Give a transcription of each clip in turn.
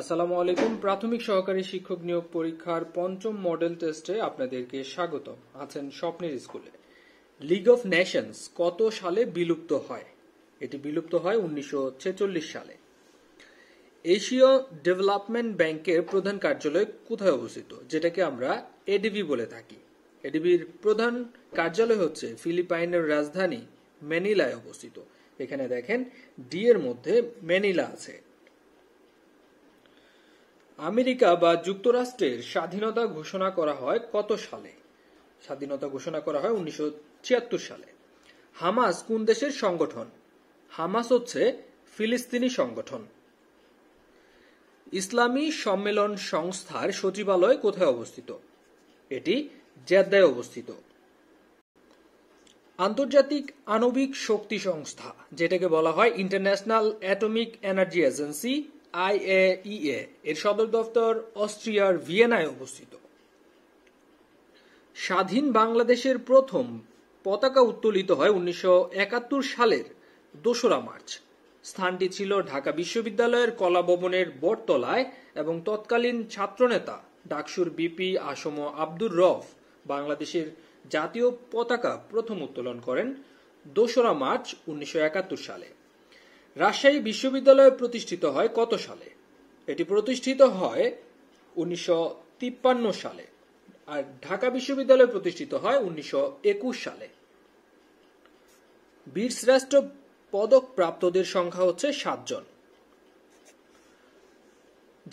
আসসালামু আলাইকুম প্রাথমিক সহকারী শিক্ষক নিয়োগ পরীক্ষার পঞ্চম মডেল টেস্টে আপনাদেরকে স্বাগত আছেন স্বপ্নের স্কুলে লিগ অফ নেশনস কত সালে বিলুপ্ত হয় এটি বিলুপ্ত হয় উনিশশো সালে এশীয় ডেভেলপমেন্ট ব্যাংকের প্রধান কার্যালয় কোথায় অবস্থিত যেটাকে আমরা এডিবি বলে থাকি এডিবির প্রধান কার্যালয় হচ্ছে ফিলিপাইনের রাজধানী ম্যানিলায় অবস্থিত এখানে দেখেন ডি এর মধ্যে ম্যানিলা আছে আমেরিকা বা যুক্তরাষ্ট্রের স্বাধীনতা ঘোষণা করা হয় কত সালে স্বাধীনতা ঘোষণা করা হয় উনিশশো সালে হামাস কোন দেশের সংগঠন হামাস হচ্ছে ফিলিস্তিনি সংগঠন ইসলামী সম্মেলন সংস্থার সচিবালয় কোথায় অবস্থিত এটি জেদ্দায় অবস্থিত আন্তর্জাতিক আণবিক শক্তি সংস্থা যেটাকে বলা হয় international atomic energy agency IAEA এর সদর দফতর অস্ট্রিয়ার ভিয়েনায় অবস্থিত স্বাধীন বাংলাদেশের প্রথম পতাকা উত্তোলিত হয় উনিশশো সালের দোসরা মার্চ স্থানটি ছিল ঢাকা বিশ্ববিদ্যালয়ের কলা ভবনের বটতলায় এবং তৎকালীন ছাত্রনেতা ডাকসুর বিপি আসম আব্দুর রফ বাংলাদেশের জাতীয় পতাকা প্রথম উত্তোলন করেন দোসরা মার্চ উনিশশো সালে রাজশাহী বিশ্ববিদ্যালয় প্রতিষ্ঠিত হয় কত সালে এটি প্রতিষ্ঠিত হয় উনিশশো সালে আর ঢাকা বিশ্ববিদ্যালয় প্রতিষ্ঠিত হয় উনিশশো সালে বীরশ্রেষ্ঠ পদক প্রাপ্তদের সংখ্যা হচ্ছে সাতজন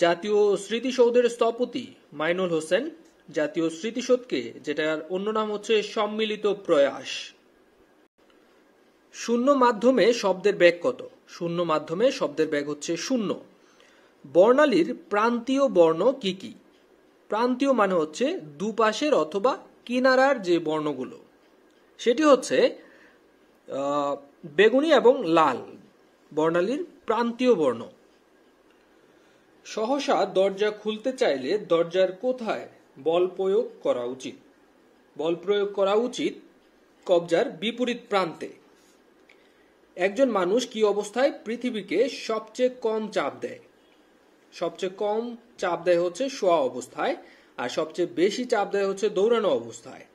জাতীয় স্মৃতিসৌধের স্থপতি মাইনুল হোসেন জাতীয় স্মৃতিসৌধকে যেটার অন্য নাম হচ্ছে সম্মিলিত প্রয়াস শূন্য মাধ্যমে শব্দের ব্যাগ কত শূন্য মাধ্যমে শব্দের ব্যাগ হচ্ছে শূন্য বর্ণালীর প্রান্তীয় বর্ণ কি কি প্রান্তীয় মানে হচ্ছে দুপাশের অথবা কিনারার যে বর্ণগুলো সেটি হচ্ছে বেগুনি এবং লাল বর্ণালীর প্রান্তীয় বর্ণ সহসা দরজা খুলতে চাইলে দরজার কোথায় বল প্রয়োগ করা উচিত বল প্রয়োগ করা উচিত কবজার বিপরীত প্রান্তে একজন মানুষ কি অবস্থায় পৃথিবীকে সবচেয়ে কম চাপ দেয় সবচেয়ে কম চাপ দেয় হচ্ছে শোয়া অবস্থায় আর সবচেয়ে বেশি চাপ দেয় হচ্ছে দৌড়ানো অবস্থায়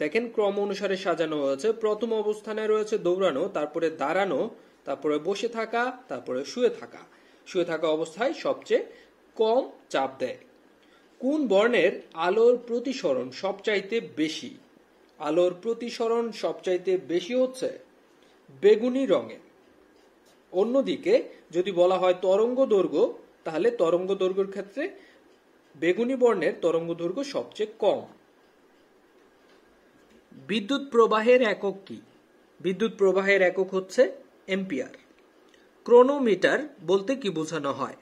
দেখেন ক্রম অনুসারে সাজানো হয়েছে প্রথম অবস্থানে রয়েছে দৌড়ানো তারপরে দাঁড়ানো তারপরে বসে থাকা তারপরে শুয়ে থাকা শুয়ে থাকা অবস্থায় সবচেয়ে কম চাপ দেয় কোন বর্ণের আলোর প্রতিসরণ সবচাইতে বেশি আলোর প্রতিসরণ সবচাইতে বেশি হচ্ছে বেগুনি রঙের অন্যদিকে যদি বলা হয় তরঙ্গ দৈর্ঘ্য তাহলে তরঙ্গ দৈর্ঘ্যের ক্ষেত্রে বেগুনি বর্ণের তরঙ্গ দৈর্ঘ্য সবচেয়ে কম বিদ্যুৎ প্রবাহের একক কি বিদ্যুৎ প্রবাহের একক হচ্ছে এম্পিয়ার ক্রোনোমিটার বলতে কি বোঝানো হয়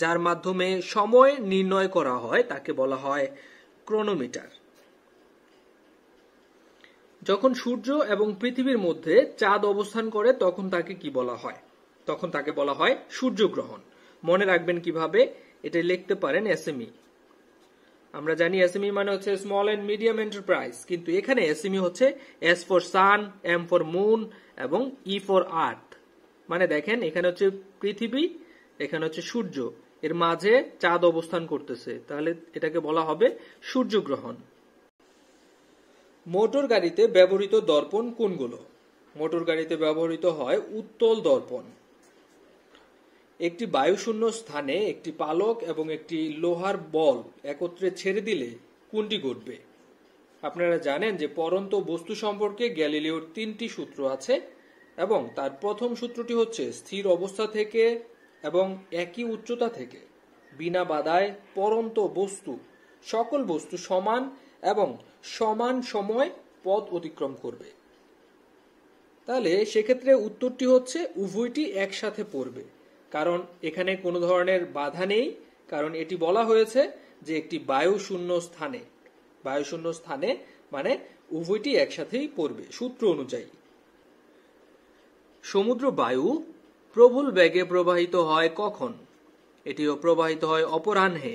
যার মাধ্যমে সময় নির্ণয় করা হয় তাকে বলা হয় ক্রোনোমিটার যখন সূর্য এবং পৃথিবীর মধ্যে চাঁদ অবস্থান করে তখন তাকে কি বলা হয় তখন তাকে বলা হয় সূর্যগ্রহণ মনে রাখবেন কিভাবে এটা লিখতে পারেন এসএমই আমরা জানি এসএমই মানে হচ্ছে স্মল অ্যান্ড মিডিয়াম এন্টারপ্রাইজ কিন্তু এখানে এসএমই হচ্ছে S for sun M for moon এবং ই ফর আর্থ মানে দেখেন এখানে হচ্ছে পৃথিবী এখানে হচ্ছে সূর্য এর মাঝে চাঁদ অবস্থান করতেছে তাহলে এটাকে বলা হবে সূর্যগ্রহণ মোটর গাড়িতে ব্যবহৃত দর্পণ কোনগুলো মোটর গাড়িতে ব্যবহৃত হয় উত্তল দর্পণ একটি বায়ুশূন্য স্থানে একটি পালক এবং একটি লোহার বল একত্রে ছেড়ে দিলে কোনটি ঘটবে আপনারা জানেন যে পরন্ত বস্তু সম্পর্কে গ্যালিলিওর তিনটি সূত্র আছে এবং তার প্রথম সূত্রটি হচ্ছে স্থির অবস্থা থেকে এবং একই উচ্চতা থেকে বিনা বাধায় পরন্ত বস্তু সকল বস্তু সমান এবং সমান সময় পথ অতিক্রম করবে তাহলে সেক্ষেত্রে উত্তরটি হচ্ছে উভয়টি একসাথে পড়বে কারণ এখানে কোনো ধরনের বাধা নেই কারণ এটি বলা হয়েছে যে একটি বায়ু শূন্য স্থানে বায়ু শূন্য স্থানে মানে উভয়টি একসাথেই পড়বে সূত্র অনুযায়ী সমুদ্র বায়ু প্রবল বেগে প্রবাহিত হয় কখন এটিও প্রবাহিত হয় অপরাহ্নে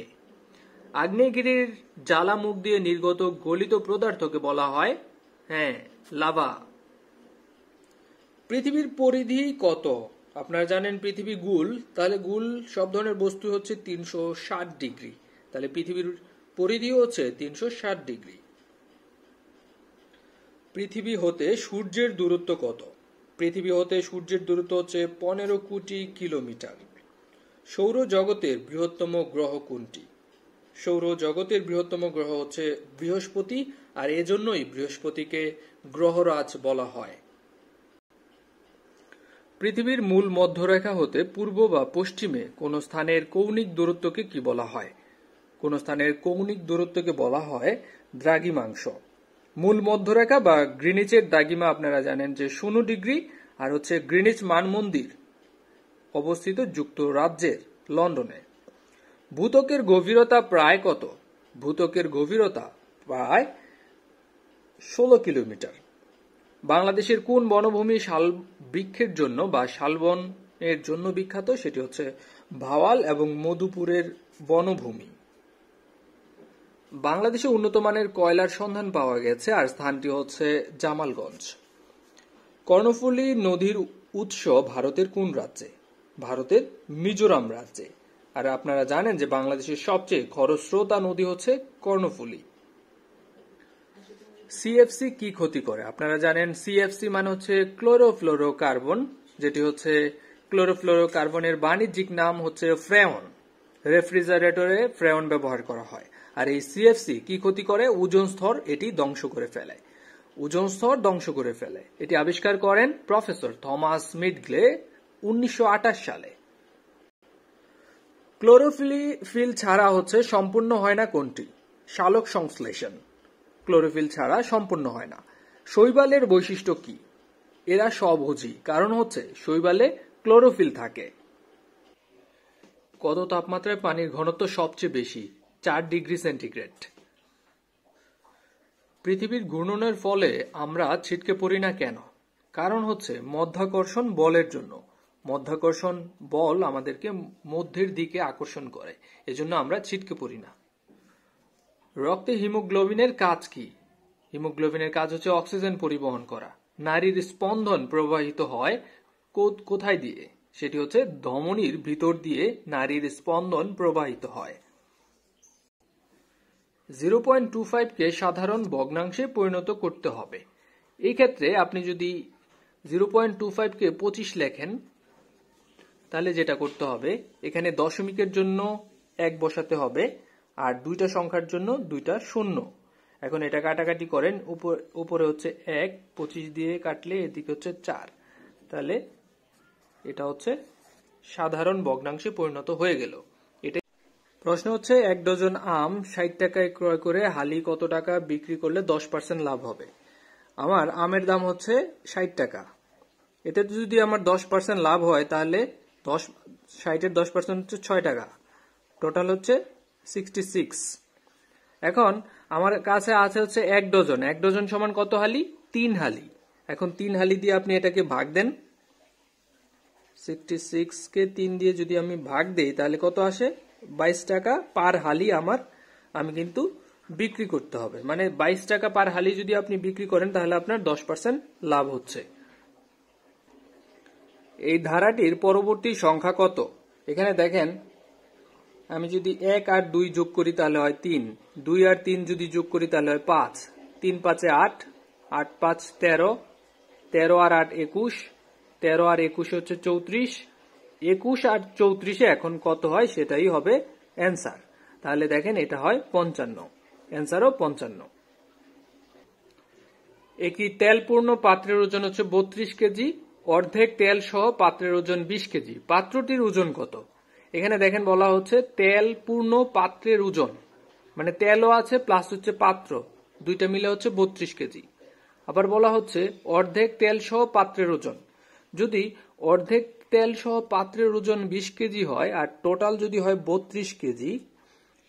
আগ্নেয়গিরির জ্বালামুখ দিয়ে নির্গত গলিত পদার্থকে বলা হয় হ্যাঁ লাভা পৃথিবীর পরিধি কত আপনারা জানেন পৃথিবী গুল তাহলে গুল সব ধরনের বস্তু হচ্ছে তিনশো ডিগ্রি তাহলে পৃথিবীর পরিধি হচ্ছে তিনশো ষাট ডিগ্রি পৃথিবী হতে সূর্যের দূরত্ব কত পৃথিবী হতে সূর্যের দূরত্ব হচ্ছে পনেরো কোটি কিলোমিটার সৌরজগতের বৃহত্তম গ্রহ কোনটি সৌর জগতের বৃহত্তম গ্রহ হচ্ছে বৃহস্পতি আর এজন্যই বৃহস্পতিকে গ্রহরাজ বলা হয় পৃথিবীর মূল মধ্যরেখা হতে পূর্ব বা পশ্চিমে কোন স্থানের কৌণিক দূরত্বকে কি বলা হয় কোন স্থানের কৌণিক দূরত্বকে বলা হয় দ্রাগিমাংশ মূল মধ্যরেখা বা গ্রিনিচের দাগিমা আপনারা জানেন যে শূন্য ডিগ্রি আর হচ্ছে গ্রিনিচ মান মন্দির অবস্থিত যুক্তরাজ্যের লন্ডনে ভূতকের গভীরতা প্রায় কত ভূতকের গভীরতা প্রায় ষোলো কিলোমিটার বাংলাদেশের কোন বনভূমি শাল বৃক্ষের জন্য বা শালবন এর জন্য বিখ্যাত সেটি হচ্ছে ভাওয়াল এবং মধুপুরের বনভূমি বাংলাদেশে উন্নতমানের কয়লার সন্ধান পাওয়া গেছে আর স্থানটি হচ্ছে জামালগঞ্জ কর্ণফুলী নদীর উৎস ভারতের কোন রাজ্যে ভারতের মিজোরাম রাজ্যে আর আপনারা জানেন যে বাংলাদেশের সবচেয়ে খরস্রোতা নদী হচ্ছে কর্ণফুলী সিএফসি কি ক্ষতি করে আপনারা জানেন সিএফসি মানে হচ্ছে ক্লোরোফ্লোরোকার্বন যেটি হচ্ছে ক্লোরোফ্লোরোকার্বনের বাণিজ্যিক নাম হচ্ছে ফ্রেয়ন রেফ্রিজারেটরে ফ্রেয়ন ব্যবহার করা হয় আর এই সিএফসি কি ক্ষতি করে ওজন স্তর এটি ধ্বংস করে ফেলে ওজন স্তর ধ্বংস করে ফেলে এটি আবিষ্কার করেন প্রফেসর থমাস মিডগ্লে উনিশশো সালে ক্লোরোফিলিফিল ছাড়া হচ্ছে সম্পূর্ণ হয় না কোনটি শালক সংশ্লেষণ ক্লোরোফিল ছাড়া সম্পূর্ণ হয় না শৈবালের বৈশিষ্ট্য কি এরা সবজি কারণ হচ্ছে শৈবালে ক্লোরোফিল থাকে কত তাপমাত্রায় পানির ঘনত্ব সবচেয়ে বেশি চার ডিগ্রি সেন্টিগ্রেড পৃথিবীর ঘূর্ণনের ফলে আমরা ছিটকে পড়ি না কেন কারণ হচ্ছে মধ্যাকর্ষণ বলের জন্য মধ্যাকর্ষণ বল আমাদেরকে মধ্যের দিকে আকর্ষণ করে এজন্য আমরা ছিটকে পড়ি না রক্তে হিমোগ্লোবিনের কাজ কি হিমোগ্লোবিনের কাজ হচ্ছে অক্সিজেন পরিবহন করা নারীর স্পন্দন প্রবাহিত হয় কোথায় দিয়ে সেটি হচ্ছে ধমনির ভিতর দিয়ে নারীর স্পন্দন প্রবাহিত হয় জিরো পয়েন্ট টু ফাইভকে সাধারণ ভগ্নাংশে পরিণত করতে হবে এই ক্ষেত্রে আপনি যদি জিরো পয়েন্ট টু ফাইভকে পঁচিশ লেখেন তাহলে যেটা করতে হবে এখানে দশমিকের জন্য এক বসাতে হবে আর দুইটা সংখ্যার জন্য দুইটা শূন্য এখন এটা কাটাকাটি করেন উপরে হচ্ছে এক পঁচিশ দিয়ে কাটলে এদিকে হচ্ছে চার তাহলে এটা হচ্ছে সাধারণ ভগ্নাংশে পরিণত হয়ে গেল এটা প্রশ্ন হচ্ছে এক ডজন আম ষাট টাকায় ক্রয় করে হালি কত টাকা বিক্রি করলে দশ পার্সেন্ট লাভ হবে আমার আমের দাম হচ্ছে ষাট টাকা এতে যদি আমার দশ পার্সেন্ট লাভ হয় তাহলে দশ ষাটের দশ পার্সেন্ট হচ্ছে ছয় টাকা টোটাল হচ্ছে সিক্সটি সিক্স এখন আমার কাছে আছে হচ্ছে এক ডজন এক ডজন সমান কত হালি তিন হালি এখন তিন হালি দিয়ে আপনি এটাকে ভাগ দেন সিক্সটি সিক্সকে তিন দিয়ে যদি আমি ভাগ দিই তাহলে কত আসে বাইশ টাকা পার হালি আমার আমি কিন্তু বিক্রি করতে হবে মানে বাইশ টাকা পার হালি যদি আপনি বিক্রি করেন তাহলে আপনার দশ পার্সেন্ট লাভ হচ্ছে এই ধারাটির পরবর্তী সংখ্যা কত এখানে দেখেন আমি যদি এক আর দুই যোগ করি তাহলে হয় তিন দুই আর তিন যদি যোগ করি তাহলে হয় পাঁচ তিন পাঁচে আট আট পাঁচ তেরো তেরো আর আট একুশ তেরো আর একুশ হচ্ছে চৌত্রিশ একুশ আর চৌত্রিশে এখন কত হয় সেটাই হবে অ্যান্সার তাহলে দেখেন এটা হয় পঞ্চান্ন অ্যান্সারও পঞ্চান্ন একটি তেলপূর্ণ পাত্রের ওজন হচ্ছে বত্রিশ কেজি অর্ধেক তেল সহ পাত্রের ওজন বিশ কেজি পাত্রটির ওজন কত এখানে দেখেন বলা হচ্ছে তেল পূর্ণ পাত্রের ওজন মানে তেলও আছে প্লাস হচ্ছে পাত্র দুইটা মিলে হচ্ছে বত্রিশ কেজি আবার বলা হচ্ছে অর্ধেক তেল সহ পাত্রের ওজন যদি অর্ধেক তেল সহ পাত্রের ওজন বিশ কেজি হয় আর টোটাল যদি হয় বত্রিশ কেজি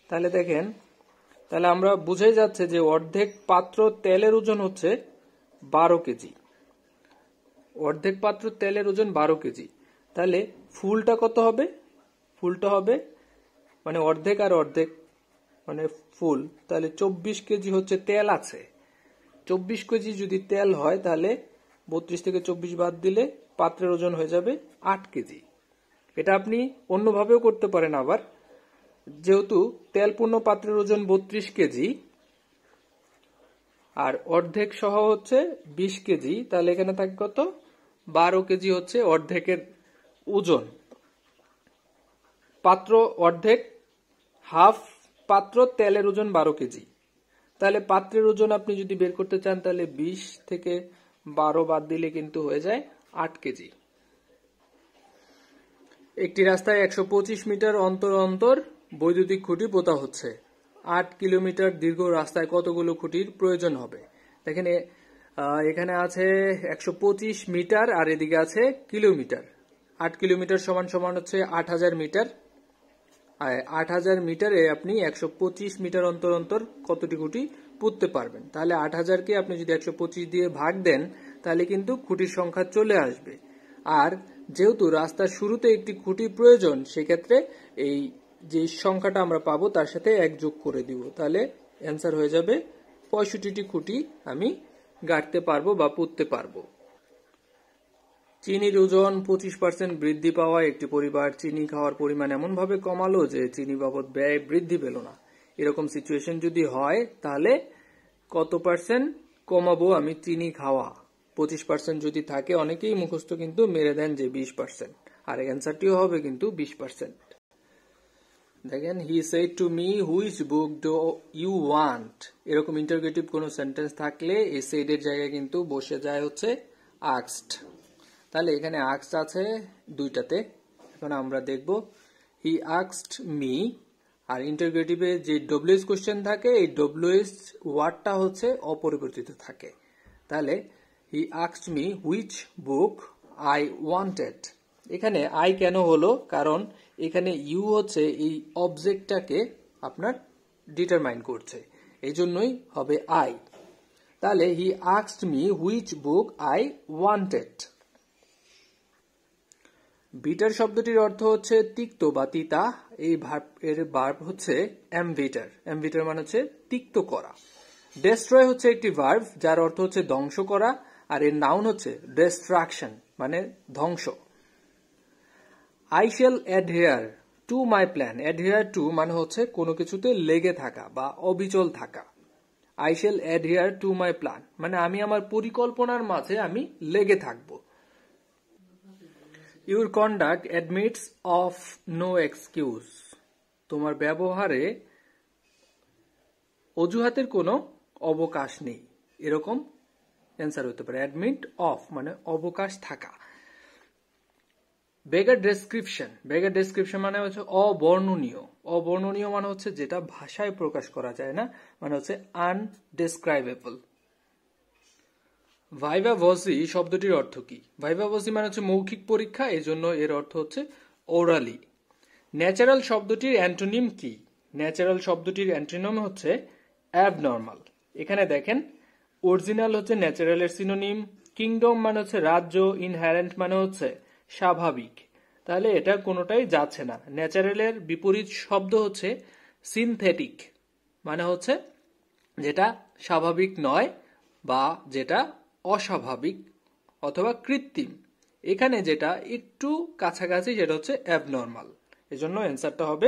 তাহলে দেখেন তাহলে আমরা বুঝে যাচ্ছে যে অর্ধেক পাত্র তেলের ওজন হচ্ছে বারো কেজি অর্ধেক পাত্র তেলের ওজন বারো কেজি তাহলে ফুলটা কত হবে ফুলটা হবে মানে অর্ধেক আর অর্ধেক মানে ফুল তাহলে চব্বিশ কেজি হচ্ছে তেল আছে চব্বিশ কেজি যদি তেল হয় তাহলে বত্রিশ থেকে চব্বিশ বাদ দিলে পাত্রের ওজন হয়ে যাবে আট কেজি এটা আপনি অন্যভাবেও করতে পারেন আবার যেহেতু তেলপূর্ণ পাত্রের ওজন বত্রিশ কেজি আর অর্ধেক সহ হচ্ছে বিশ কেজি তাহলে এখানে থাকে কত বারো কেজি হচ্ছে অর্ধেকের ওজন পাত্র অর্ধেক হাফ পাত্র তেলের ওজন বারো কেজি তাহলে পাত্রের ওজন আপনি যদি বের করতে চান তাহলে বিশ থেকে বারো বাদ দিলে কিন্তু হয়ে যায় আট কেজি একটি রাস্তায় একশো মিটার অন্তর অন্তর বৈদ্যুতিক খুঁটি পোতা হচ্ছে আট কিলোমিটার দীর্ঘ রাস্তায় কতগুলো খুঁটির প্রয়োজন হবে দেখেন এখানে আছে একশো মিটার আর এদিকে আছে কিলোমিটার আট কিলোমিটার সমান সমান হচ্ছে আট হাজার মিটার আট হাজার মিটারে আপনি একশো পঁচিশ মিটার অন্তর অন্তর কতটি খুঁটি পুঁততে পারবেন তাহলে আট হাজারকে আপনি যদি একশো পঁচিশ দিয়ে ভাগ দেন তাহলে কিন্তু খুঁটির সংখ্যা চলে আসবে আর যেহেতু রাস্তার শুরুতে একটি খুঁটি প্রয়োজন সেক্ষেত্রে এই যে সংখ্যাটা আমরা পাবো তার সাথে এক যোগ করে দিব তাহলে অ্যান্সার হয়ে যাবে পঁয়ষট্টিটি খুঁটি আমি গাঁটতে পারবো বা পুততে পারবো চিনির ওজন পঁচিশ পার্সেন্ট বৃদ্ধি পাওয়া একটি পরিবার চিনি খাওয়ার পরিমাণ এমনভাবে কমালো যে চিনি বাবদ ব্যয় বৃদ্ধি পেল না এরকম সিচুয়েশন যদি হয় তাহলে কত পার্সেন্ট কমাবো আমি চিনি খাওয়া পঁচিশ পার্সেন্ট যদি থাকে অনেকেই মুখস্থ কিন্তু মেরে দেন যে বিশ পার্সেন্ট আর অ্যান্সারটিও হবে কিন্তু বিশ পার্সেন্ট দেখেন he said to me which book do you want এরকম ইন্টারগেটিভ কোনো সেন্টেন্স থাকলে সেইড এর জায়গায় কিন্তু বসে যায় হচ্ছে আক্সড তাহলে এখানে আক্স আছে দুইটাতে এখন আমরা দেখব হি আক্সড মি আর ইন্টারগ্রেটিভে যে ডব্লিউএস কোয়েশ্চেন থাকে এই ডব্লিউএস ওয়ার্ডটা হচ্ছে অপরিবর্তিত থাকে তাহলে হি আক্সড me which book I wanted এখানে আই কেন হলো কারণ এখানে ইউ হচ্ছে এই অবজেক্টটাকে আপনার ডিটারমাইন করছে এই জন্যই হবে আই তাহলে হি আক্সড me which book I wanted bitter শব্দটির অর্থ হচ্ছে তিক্ত বা তিতা এই এর ভার্ব হচ্ছে অ্যামভিটার অ্যামভিটার মানে হচ্ছে তিক্ত করা ডেস্ট্রয় হচ্ছে একটি ভার্ভ যার অর্থ হচ্ছে ধ্বংস করা আর এর নাউন হচ্ছে ডেস্ট্রাকশন মানে ধ্বংস I shall adhere to my plan adhere to মানে হচ্ছে কোনো কিছুতে লেগে থাকা বা অবিচল থাকা I shall adhere to my plan মানে আমি আমার পরিকল্পনার মাঝে আমি লেগে থাকব your conduct admits of no excuse তোমার ব্যবহারে অজুহাতের কোনো অবকাশ নেই এরকম অ্যান্সার হতে পারে অ্যাডমিট অফ মানে অবকাশ থাকা বেগার ডেসক্রিপশন বেগার ডেসক্রিপশন মানে হচ্ছে অবর্ণনীয় অবর্ণনীয় মানে হচ্ছে যেটা ভাষায় প্রকাশ করা যায় না মানে হচ্ছে আনডেসক্রাইবেবল ভাইভা ভসি শব্দটির অর্থ কি ভাইভা ভসি মানে হচ্ছে মৌখিক পরীক্ষা এই জন্য এর অর্থ হচ্ছে ওরালি ন্যাচারাল শব্দটির অ্যান্টোনিম কি ন্যাচারাল শব্দটির অ্যান্টোনিম হচ্ছে অ্যাবনর্মাল এখানে দেখেন অরিজিনাল হচ্ছে ন্যাচারালের সিনোনিম কিংডম মানে হচ্ছে রাজ্য ইনহ্যারেন্ট মানে হচ্ছে স্বাভাবিক তাহলে এটা কোনোটাই যাচ্ছে না ন্যাচারালের বিপরীত শব্দ হচ্ছে সিনথেটিক মানে হচ্ছে যেটা স্বাভাবিক নয় বা যেটা অস্বাভাবিক অথবা কৃত্রিম এখানে যেটা একটু কাছাকাছি যেটা হচ্ছে অ্যাবনর্মাল এজন্য অ্যান্সারটা হবে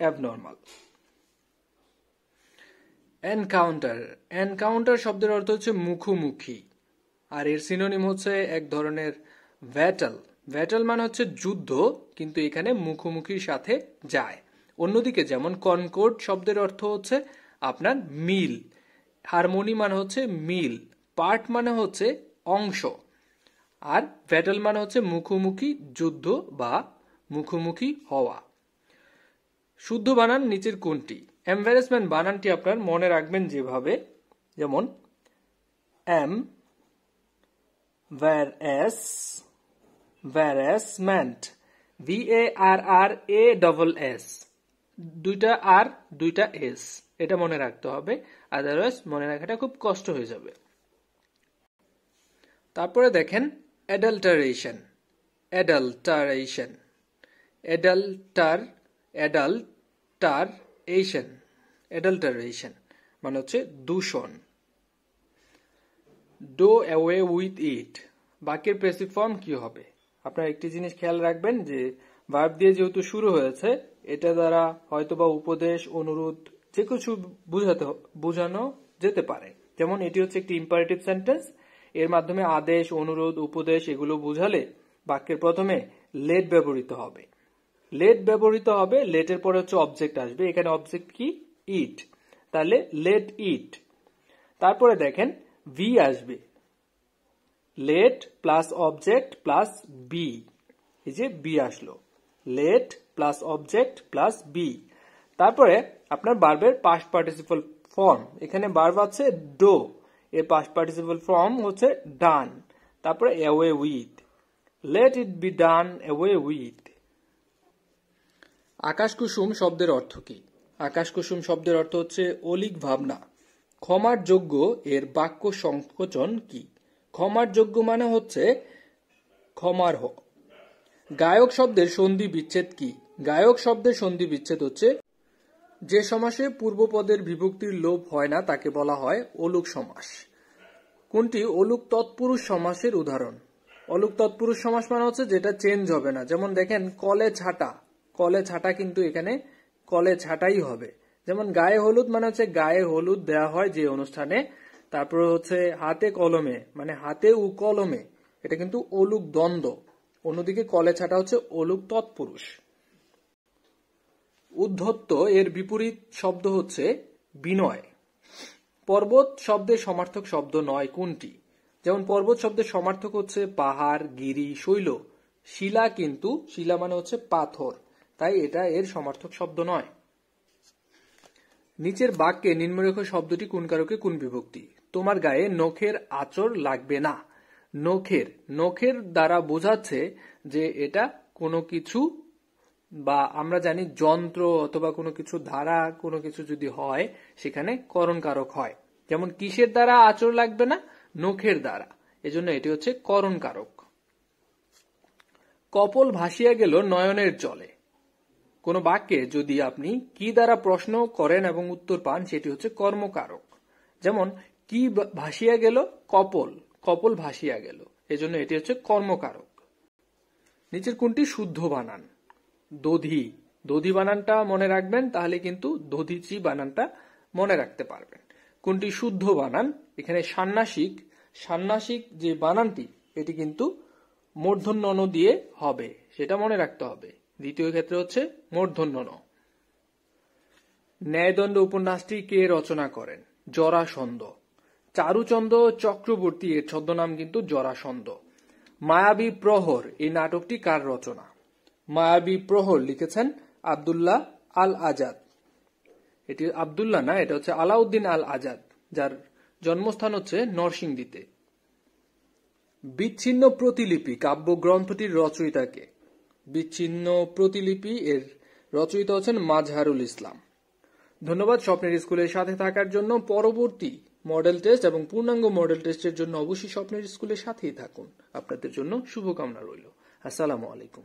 অ্যাবনর্মাল এনকাউন্টার এনকাউন্টার শব্দের অর্থ হচ্ছে মুখোমুখি আর এর সিনোনিম হচ্ছে এক ধরনের ব্যাটল ভ্যাটাল মানে হচ্ছে যুদ্ধ কিন্তু এখানে মুখোমুখির সাথে যায় অন্যদিকে যেমন কনকর্ড শব্দের অর্থ হচ্ছে আপনার মিল হারমোনি মানে হচ্ছে মিল পার্ট মানে হচ্ছে অংশ আর ভ্যাটাল মানে হচ্ছে মুখোমুখি যুদ্ধ বা মুখোমুখি হওয়া শুদ্ধ বানান নিচের কোনটি এম্বারেসমেন্ট বানানটি আপনার মনে রাখবেন যেভাবে যেমন embarrassment B A R R A double S দুইটা আর দুইটা এস এটা মনে রাখতে হবে আদারওয়াইজ মনে রাখাটা খুব কষ্ট হয়ে যাবে তারপরে দেখেন অ্যাডাল্টারেশন অ্যাডাল্টারেশন অ্যাডাল্টার অ্যাডাল্টারেশন অ্যাডাল্টারেশন মানে হচ্ছে দূষণ ডো অ্যাওয়ে উইথ ইট বাকির প্রেসিফর্ম কি হবে আপনারা একটি জিনিস খেয়াল রাখবেন যে ভার্ব দিয়ে যেহেতু শুরু হয়েছে এটা দ্বারা হয়তোবা উপদেশ অনুরোধ যে কিছু বুঝাতে বোঝানো যেতে পারে যেমন এটি হচ্ছে একটি ইম্পারেটিভ সেন্টেন্স এর মাধ্যমে আদেশ অনুরোধ উপদেশ এগুলো বুঝালে বাক্যের প্রথমে লেট ব্যবহৃত হবে লেট ব্যবহৃত হবে লেটের পরে হচ্ছে অবজেক্ট আসবে এখানে অবজেক্ট কি ইট তাহলে লেট ইট তারপরে দেখেন ভি আসবে let plus object plus be এই যে বি আসলো let plus object plus be তারপরে আপনার বার্বের পাস পার্টিসিপাল ফর্ম এখানে বার্ব আছে ডো এর পাস পার্টিসিপাল ফর্ম হচ্ছে ডান তারপরে away with let it be done away with আকাশ কুসুম শব্দের অর্থ কি আকাশ কুসুম শব্দের অর্থ হচ্ছে অলিক ভাবনা ক্ষমার যোগ্য এর বাক্য সংকোচন কি ক্ষমার যোগ্য মানে হচ্ছে ক্ষমার হোক গায়ক শব্দের সন্ধি বিচ্ছেদ কি গায়ক শব্দের সন্ধি বিচ্ছেদ হচ্ছে যে সমাসে পূর্বপদের বিভক্তির লোভ হয় না তাকে বলা হয় অলুক সমাস কোনটি অলুক তৎপুরুষ সমাসের উদাহরণ অলুক তৎপুরুষ সমাস মানে হচ্ছে যেটা চেঞ্জ হবে না যেমন দেখেন কলে ছাটা কলে ছাটা কিন্তু এখানে কলে ছাটাই হবে যেমন গায়ে হলুদ মানে হচ্ছে গায়ে হলুদ দেওয়া হয় যে অনুষ্ঠানে তারপরে হচ্ছে হাতে কলমে মানে হাতে উ কলমে এটা কিন্তু অলুক দ্বন্দ্ব অন্যদিকে কলে ছাটা হচ্ছে অলুক তৎপুরুষ উদ্ধত্ত এর বিপরীত শব্দ হচ্ছে বিনয় পর্বত শব্দের সমার্থক শব্দ নয় কোনটি যেমন পর্বত শব্দের সমার্থক হচ্ছে পাহাড় গিরি শৈল শিলা কিন্তু শিলা মানে হচ্ছে পাথর তাই এটা এর সমার্থক শব্দ নয় নিচের বাক্যে নিম্নরেখ শব্দটি কোন কারকে কোন বিভক্তি তোমার গায়ে নখের আচর লাগবে না নখের নখের দ্বারা বোঝাচ্ছে যে এটা কোনো কিছু বা আমরা জানি যন্ত্র অথবা কোনো কিছু ধারা কোনো কিছু যদি হয় সেখানে করণকারক হয় যেমন কিসের দ্বারা আচর লাগবে না নখের দ্বারা এজন্য এটি হচ্ছে করণকারক কপল ভাসিয়া গেল নয়নের জলে কোন বাক্যে যদি আপনি কি দ্বারা প্রশ্ন করেন এবং উত্তর পান সেটি হচ্ছে কর্মকারক যেমন কি ভাসিয়া গেল কপল কপল ভাসিয়া গেল এজন্য এটি হচ্ছে কর্মকারক নিচের কোনটি শুদ্ধ বানান দধি দধি বানানটা মনে রাখবেন তাহলে কিন্তু দধিচি বানানটা মনে রাখতে পারবেন কোনটি শুদ্ধ বানান এখানে সান্নাসিক সান্নাসিক যে বানানটি এটি কিন্তু মূর্ধন্য দিয়ে হবে সেটা মনে রাখতে হবে দ্বিতীয় ক্ষেত্রে হচ্ছে মূর্ধন্য ন্যায়দণ্ড উপন্যাসটি কে রচনা করেন জরাসন্ধ চারুচন্দ্র চক্রবর্তী এর ছদ্মনাম কিন্তু জরাসন্ধ মায়াবী প্রহর এই নাটকটি কার রচনা মায়াবী প্রহর লিখেছেন আবদুল্লাহ আল আজাদ এটি আবদুল্লাহ না এটা হচ্ছে আলাউদ্দিন আল আজাদ যার জন্মস্থান হচ্ছে নরসিংদীতে বিচ্ছিন্ন প্রতিলিপি কাব্যগ্রন্থটির রচয়িতাকে বিচ্ছিন্ন প্রতিলিপি এর রচয়িতা হচ্ছেন মাজহারুল ইসলাম ধন্যবাদ স্বপ্নের স্কুলের সাথে থাকার জন্য পরবর্তী মডেল টেস্ট এবং পূর্ণাঙ্গ মডেল টেস্টের জন্য অবশ্যই স্বপ্নের স্কুলের সাথেই থাকুন আপনাদের জন্য শুভকামনা রইল আসসালামু আলাইকুম